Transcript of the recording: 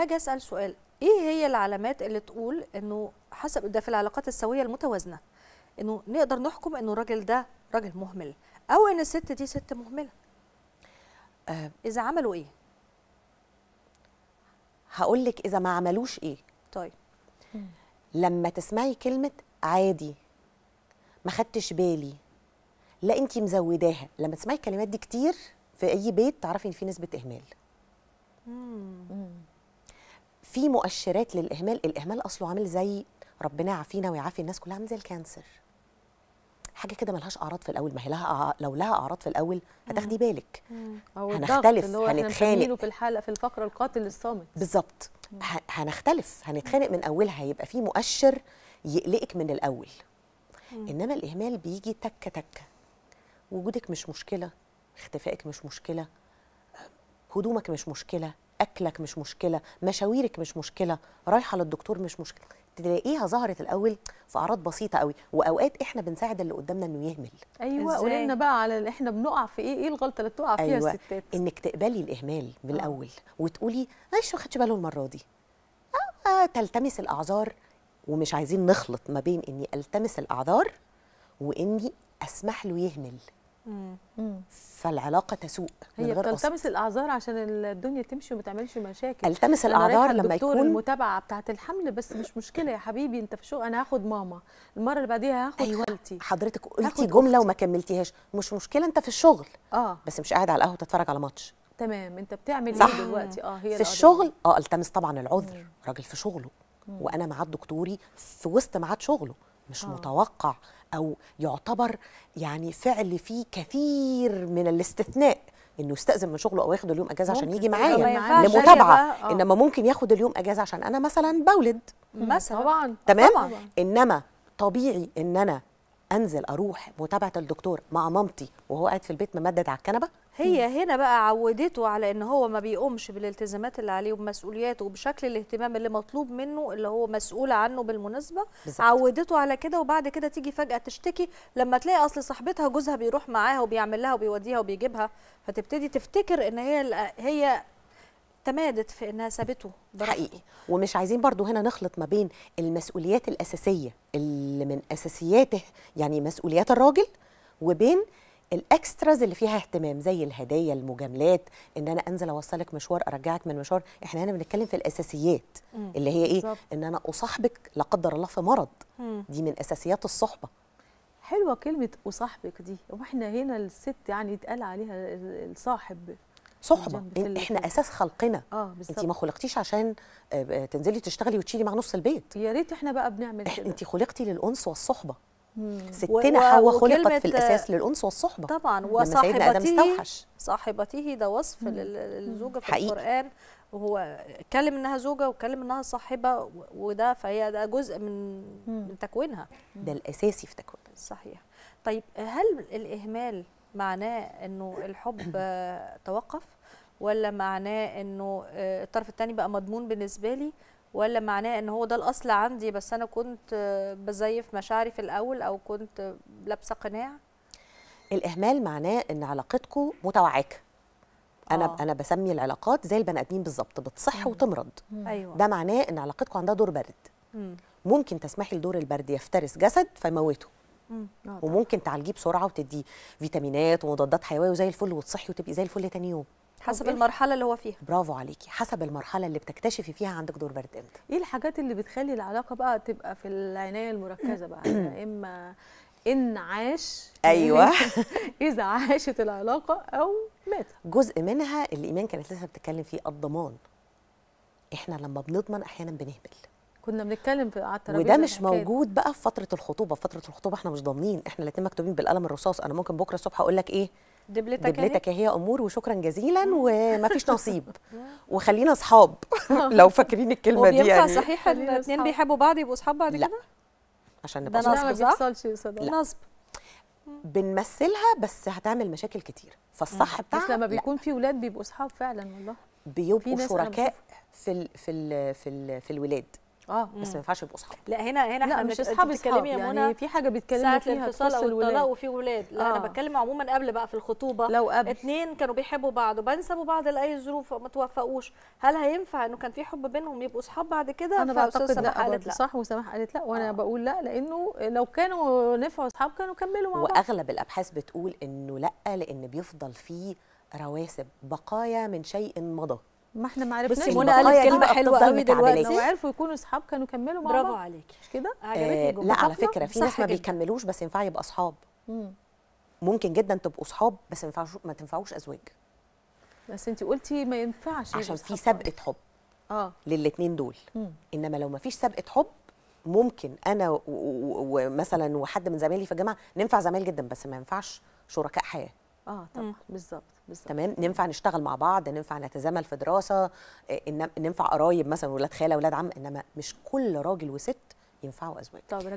هاجي اسال سؤال ايه هي العلامات اللي تقول انه حسب ده في العلاقات السويه المتوازنه انه نقدر نحكم انه الراجل ده راجل مهمل او ان الست دي ست مهمله آه. اذا عملوا ايه هقول لك اذا ما عملوش ايه طيب لما تسمعي كلمه عادي ما خدتش بالي لا انت مزوداها لما تسمعي الكلمات دي كتير في اي بيت تعرفي ان في نسبه اهمال امم في مؤشرات للاهمال الاهمال اصله عامل زي ربنا يعافينا ويعافي الناس كلها عامل زي الكانسر حاجه كده ملهاش اعراض في الاول ما هي لها لو لها اعراض في الاول هتاخدي بالك هنختلف هنتخانق في الحلقه في الفقره القاتل الصامت بالظبط هنختلف هنتخانق من اولها هيبقى في مؤشر يقلقك من الاول مم. انما الاهمال بيجي تكه تكه وجودك مش مشكله اختفائك مش مشكله هدومك مش مشكله اكلك مش مشكله مشاويرك مش مشكله رايحه للدكتور مش مشكله تلاقيها ظهرت الاول في اعراض بسيطه قوي واوقات احنا بنساعد اللي قدامنا انه يهمل ايوه قولي لنا بقى على احنا بنقع في ايه ايه الغلطه اللي بتقع فيها أيوة. الستات انك تقبلي الاهمال من آه. الاول وتقولي ماشي ما خدش باله المره دي آه،, آه تلتمس الاعذار ومش عايزين نخلط ما بين اني التمس الاعذار واني اسمح له يهمل فالعلاقه تسوء هي بتلتمس الاعذار عشان الدنيا تمشي وما تعملش مشاكل التمس الاعذار لما يكون المتابعه بتاعه الحمل بس مش مشكله يا حبيبي انت في شو انا هاخد ماما المره اللي بعديها هاخد أيوة. خالتي حضرتك قلتي جمله وما كملتيهاش مش مشكله انت في الشغل اه بس مش قاعد على القهوه تتفرج على ماتش تمام انت بتعمل ايه دلوقتي اه هي في الأدل. الشغل اه التمس طبعا العذر مم. راجل في شغله مم. وانا مع دكتوري في وسط ميعاد شغله مش آه. متوقع او يعتبر يعني فعل فيه كثير من الاستثناء انه يستاذن من شغله او ياخد اليوم اجازه عشان يجي معايا لمتابعه آه. انما ممكن ياخد اليوم اجازه عشان انا مثلا بولد مثلا طبعا تمام طبعاً. انما طبيعي ان انا انزل اروح متابعه الدكتور مع مامتي وهو قاعد في البيت ممدد على الكنبه هي هنا بقى عودته على ان هو ما بيقومش بالالتزامات اللي عليه وبمسؤولياته وبشكل الاهتمام اللي مطلوب منه اللي هو مسؤول عنه بالمناسبه بالزبط. عودته على كده وبعد كده تيجي فجاه تشتكي لما تلاقي اصل صاحبتها جوزها بيروح معاها وبيعمل لها وبيوديها وبيجيبها فتبتدي تفتكر ان هي هي تمادت في انها سابته حقيقي ومش عايزين برضو هنا نخلط ما بين المسؤوليات الاساسيه اللي من اساسياته يعني مسؤوليات الراجل وبين الاكستراز اللي فيها اهتمام زي الهدايا المجاملات ان انا انزل اوصلك مشوار ارجعك من مشوار احنا هنا بنتكلم في الاساسيات مم. اللي هي ايه بالزبط. ان انا اصاحبك لا قدر الله في مرض مم. دي من اساسيات الصحبه حلوه كلمه اصاحبك دي واحنا هنا الست يعني اتقال عليها الصاحب صحبه احنا كده. اساس خلقنا آه انت ما خلقتيش عشان آه، تنزلي تشتغلي وتشيلي مع نص البيت يا ريت احنا بقى بنعمل كده انت خلقتي للانس والصحبه ستنا حواء خلقت في الاساس للانس والصحبه طبعا وصاحبته صاحبته ده وصف للزوجه في حقيقي. القران وهو اتكلم انها زوجه واتكلم انها صاحبه وده فهي ده جزء من مم. من تكوينها ده الاساسي في تكوينها صحيح طيب هل الاهمال معناه انه الحب توقف ولا معناه انه آه، الطرف الثاني بقى مضمون بالنسبه لي ولا معناه ان هو ده الاصل عندي بس انا كنت بزيف مشاعري في الاول او كنت لابسه قناع الاهمال معناه ان علاقتكم متوعكه انا آه. انا بسمي العلاقات زي البني ادمين بالظبط بتصح وتمرض أيوة. ده معناه ان علاقتكم عندها دور برد مم. ممكن تسمحي لدور البرد يفترس جسد فيموته آه، وممكن تعالجيه بسرعه وتديه فيتامينات ومضادات حيويه وزي الفل وتصحي وتبقي زي الفل تاني يوم حسب المرحله اللي هو فيها برافو عليكي حسب المرحله اللي بتكتشفي فيها عندك دور برد امتى ايه الحاجات اللي بتخلي العلاقه بقى تبقى في العنايه المركزه بقى يا اما ان عاش ايوه يعني اذا عاشت العلاقه او مات جزء منها اللي ايمان كانت لسه بتتكلم فيه الضمان احنا لما بنضمن احيانا بنهبل كنا بنتكلم على الترابيزه وده مش موجود بقى في فتره الخطوبه فتره الخطوبه احنا مش ضامنين احنا الاثنين مكتوبين بالقلم الرصاص انا ممكن بكره الصبح اقول لك ايه دبلتك, يعني؟ دبلتك هي امور وشكرا جزيلا وما فيش نصيب وخلينا اصحاب آه. لو فاكرين الكلمه دي يعني صحيح الاثنين بيحبوا بعض يبقوا اصحاب بعد كده عشان نبقى ده نصب ما بيحصلش نصب بنمثلها بس هتعمل مشاكل كتير فالصح بتاعها بس لما بيكون في ولاد بيبقوا اصحاب فعلا والله بيبقوا شركاء في في في في الولاد اه بس ما ينفعش يبقوا اصحاب لا هنا هنا لا احنا مش اصحاب بتتكلمي يا يعني منى يعني في حاجه بيتكلموا فيها الانفصال او الطلاق وفي ولاد لا آه. انا بتكلم عموما قبل بقى في الخطوبه لو قبل اثنين كانوا بيحبوا بعض وبنسبوا بعض لاي ظروف ما توفقوش هل هينفع انه كان في حب بينهم يبقوا اصحاب بعد كده انا بعتقد لا قالت لا صح وسماح قالت لا وانا آه. بقول لا لانه لو كانوا نفعوا اصحاب كانوا كملوا مع بعض واغلب الابحاث بتقول انه لا لان بيفضل فيه رواسب بقايا من شيء مضى ما احنا ما عرفناش بصي منى قالت يعني. كلمه حلوه قوي طيب، دلوقتي لو نعم. عرفوا يكونوا اصحاب كانوا كملوا مع بعض برافو عليكي مش كده؟ آه, آه، لا على فكره في ناس ما بيكملوش بس ينفع يبقى اصحاب ممكن جدا تبقوا اصحاب بس ما ينفعوش ما تنفعوش ازواج بس انت قلتي ما ينفعش عشان في سابقه حب اه للاثنين دول مم. انما لو ما فيش سابقه حب ممكن انا ومثلا وحد من زمايلي في الجامعه ننفع زمايل جدا بس ما ينفعش شركاء حياه اه طبعا بالظبط بالظبط تمام ننفع نشتغل مع بعض ننفع نتزامل في دراسه آه، ننفع قرايب مثلا ولاد خاله ولاد عم انما مش كل راجل وست ينفعوا ازواج طب